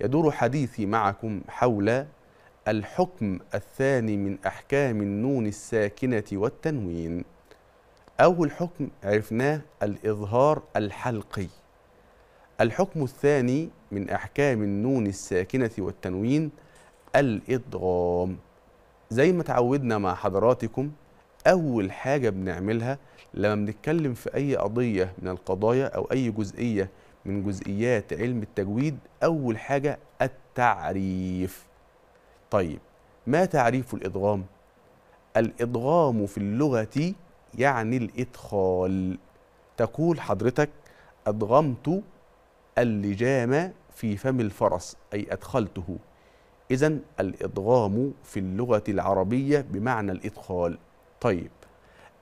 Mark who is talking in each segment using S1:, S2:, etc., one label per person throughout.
S1: يدور حديثي معكم حول الحكم الثاني من أحكام النون الساكنة والتنوين أول حكم عرفناه الإظهار الحلقي الحكم الثاني من أحكام النون الساكنة والتنوين الإضغام زي ما تعودنا مع حضراتكم أول حاجة بنعملها لما بنتكلم في أي قضية من القضايا أو أي جزئية من جزئيات علم التجويد أول حاجة التعريف طيب ما تعريف الإدغام؟ الإدغام في اللغة يعني الإدخال تقول حضرتك أدغمت اللجام في فم الفرس أي أدخلته إذا الإدغام في اللغة العربية بمعنى الإدخال طيب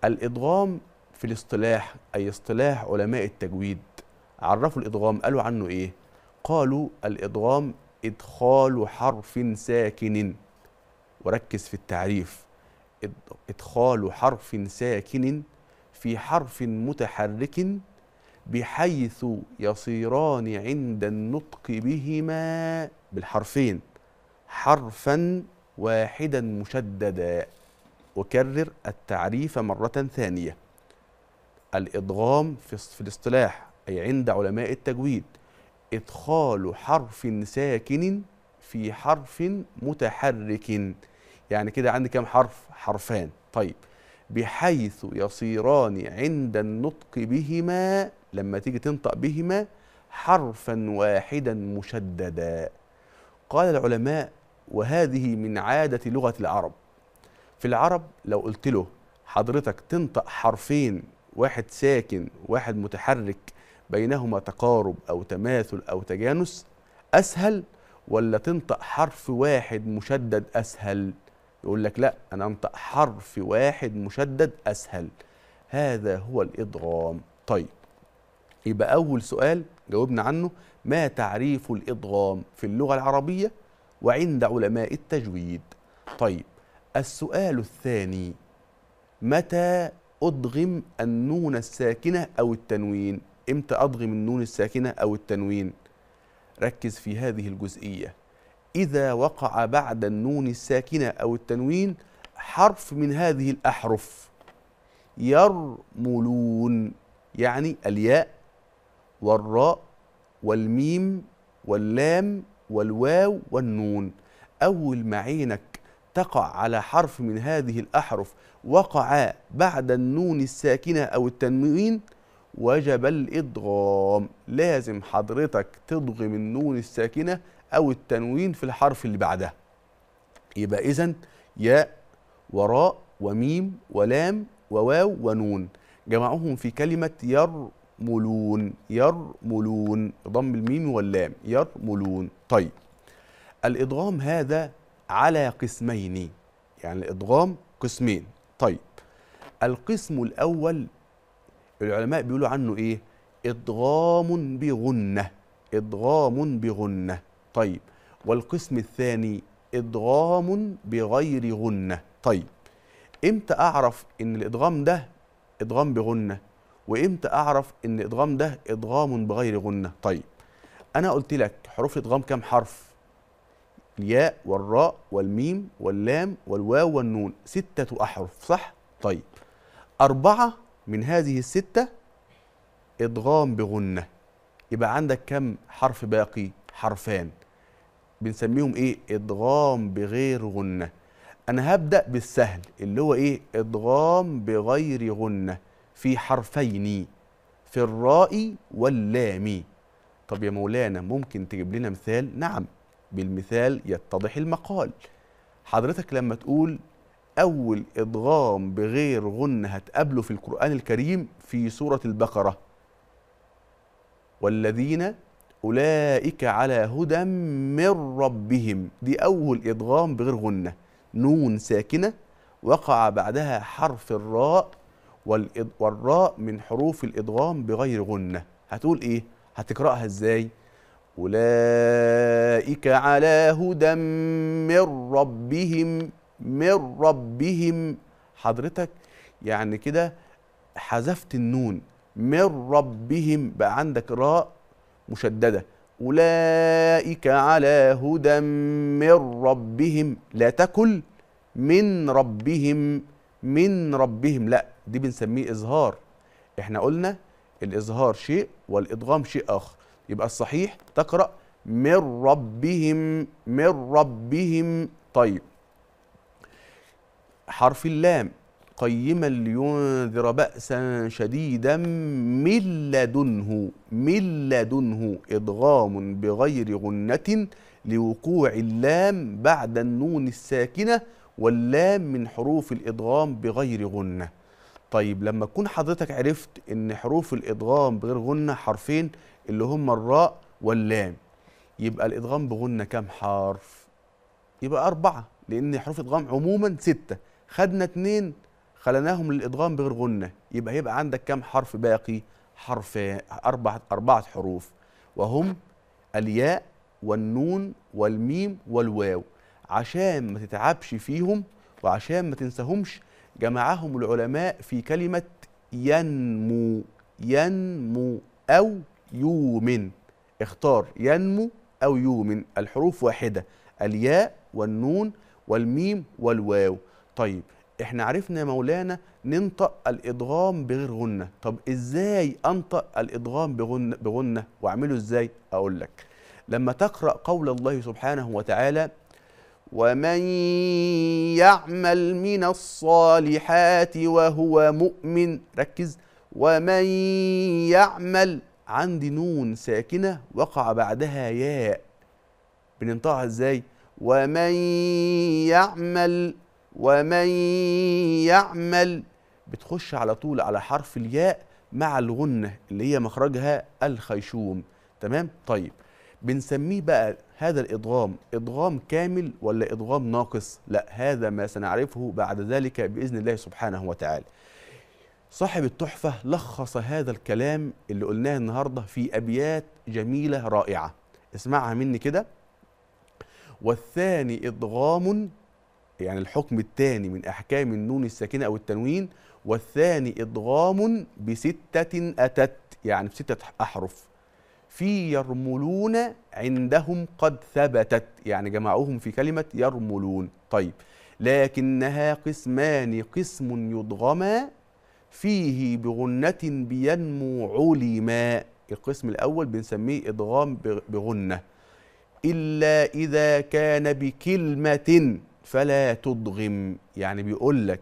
S1: الإدغام في الاصطلاح أي اصطلاح علماء التجويد عرفوا الادغام قالوا عنه ايه قالوا الادغام ادخال حرف ساكن وركز في التعريف ادخال حرف ساكن في حرف متحرك بحيث يصيران عند النطق بهما بالحرفين حرفا واحدا مشددا أكرر التعريف مرة ثانية الإضغام في الاصطلاح أي عند علماء التجويد إدخال حرف ساكن في حرف متحرك يعني كده عندي كام حرف حرفان طيب بحيث يصيران عند النطق بهما لما تيجي تنطق بهما حرفا واحدا مشددا قال العلماء وهذه من عادة لغة العرب في العرب لو قلت له حضرتك تنطق حرفين واحد ساكن واحد متحرك بينهما تقارب أو تماثل أو تجانس أسهل ولا تنطق حرف واحد مشدد أسهل يقول لك لا أنا أنطق حرف واحد مشدد أسهل هذا هو الإضغام طيب يبقى أول سؤال جاوبنا عنه ما تعريف الإضغام في اللغة العربية وعند علماء التجويد طيب السؤال الثاني متى أضغم النون الساكنة أو التنوين امتى اضغم النون الساكنه او التنوين ركز في هذه الجزئيه اذا وقع بعد النون الساكنه او التنوين حرف من هذه الاحرف يرملون يعني الياء والراء والميم واللام والواو والنون اول ما عينك تقع على حرف من هذه الاحرف وقع بعد النون الساكنه او التنوين وجب الإضغام لازم حضرتك تضغم النون الساكنة أو التنوين في الحرف اللي بعدها يبقى إذن ياء وراء وميم ولام وواو ونون جمعهم في كلمة يرملون يرملون ضم الميم واللام يرملون طيب الإضغام هذا على قسمين يعني الإضغام قسمين طيب القسم الأول العلماء بيقولوا عنه ايه ادغام بغنه ادغام بغنه طيب والقسم الثاني ادغام بغير غنه طيب امتى اعرف ان الادغام ده ادغام بغنه وامتى اعرف ان الادغام ده ادغام بغير غنه طيب انا قلت لك حروف الادغام كام حرف الياء والراء والميم واللام والواو والنون ستة أحرف صح؟ طيب أربعة من هذه الستة إضغام بغنة يبقى عندك كم حرف باقي حرفان بنسميهم إيه إضغام بغير غنة أنا هبدأ بالسهل اللي هو إيه إضغام بغير غنة في حرفين في الراء واللام طب يا مولانا ممكن تجيب لنا مثال نعم بالمثال يتضح المقال حضرتك لما تقول أول إضغام بغير غن هتقابله في القرآن الكريم في سورة البقرة والذين أولئك على هدى من ربهم دي أول إضغام بغير غنة نون ساكنة وقع بعدها حرف الراء والراء من حروف الإضغام بغير غنة هتقول إيه؟ هتقرأها إزاي؟ أولئك على هدى من ربهم من ربهم حضرتك يعني كده حذفت النون من ربهم بقى عندك راء مشدده اولئك على هدى من ربهم لا تكل من ربهم من ربهم لا دي بنسميه اظهار احنا قلنا الاظهار شيء والادغام شيء اخر يبقى الصحيح تقرا من ربهم من ربهم طيب حرف اللام قيما لينذر بأسا شديدا من لدنه من لدنه إضغام بغير غنة لوقوع اللام بعد النون الساكنة واللام من حروف الإضغام بغير غنة طيب لما تكون حضرتك عرفت ان حروف الإضغام بغير غنة حرفين اللي هم الراء واللام يبقى الإضغام بغنة كام حرف؟ يبقى أربعة لأن حروف الإضغام عموما ستة خدنا اتنين خلناهم للادغام بغير غنه يبقى هيبقى عندك كم حرف باقي حرف اربع اربعه حروف وهم الياء والنون والميم والواو عشان ما تتعبش فيهم وعشان ما تنساهمش جمعهم العلماء في كلمه ينمو ينمو او يومن اختار ينمو او يومن الحروف واحده الياء والنون والميم والواو طيب احنا عرفنا مولانا ننطق الادغام بغير غنه طب ازاي انطق الادغام بغنه بغنه واعمله ازاي اقول لك لما تقرا قول الله سبحانه وتعالى ومن يعمل من الصالحات وهو مؤمن ركز ومن يعمل عندي نون ساكنه وقع بعدها ياء بننطقها ازاي ومن يعمل ومن يعمل بتخش على طول على حرف الياء مع الغنة اللي هي مخرجها الخيشوم تمام طيب بنسميه بقى هذا الإضغام إضغام كامل ولا إضغام ناقص لا هذا ما سنعرفه بعد ذلك بإذن الله سبحانه وتعالى صاحب التحفة لخص هذا الكلام اللي قلناه النهاردة في أبيات جميلة رائعة اسمعها مني كده والثاني إضغام يعني الحكم الثاني من احكام النون الساكنه او التنوين والثاني ادغام بسته اتت يعني بسته احرف في يرملون عندهم قد ثبتت يعني جمعوهم في كلمه يرملون طيب لكنها قسمان قسم يضغما فيه بغنة بينمو علما القسم الأول بنسميه إضغام بغنة إلا إذا كان بكلمة فلا تضغم يعني بيقول لك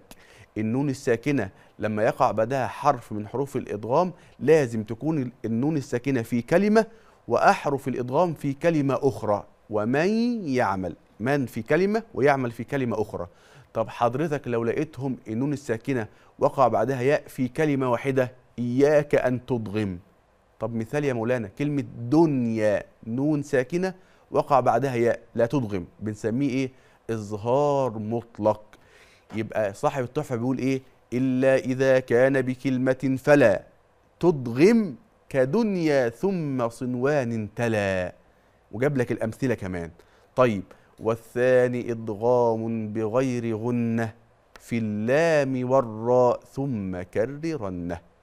S1: النون الساكنة لما يقع بعدها حرف من حروف الإضغام لازم تكون النون الساكنة في كلمة وأحرف الإضغام في كلمة أخرى ومن يعمل من في كلمة ويعمل في كلمة أخرى طب حضرتك لو لقيتهم النون الساكنة وقع بعدها ياء في كلمة واحدة إياك أن تضغم طب مثال يا مولانا كلمة دنيا نون ساكنة وقع بعدها ياء لا تضغم بنسميه إيه إظهار مطلق يبقى صاحب التحفة بيقول إيه إلا إذا كان بكلمة فلا تضغم كدنيا ثم صنوان تلا وجاب لك الأمثلة كمان طيب والثاني إضغام بغير غنة في اللام والراء ثم كررنه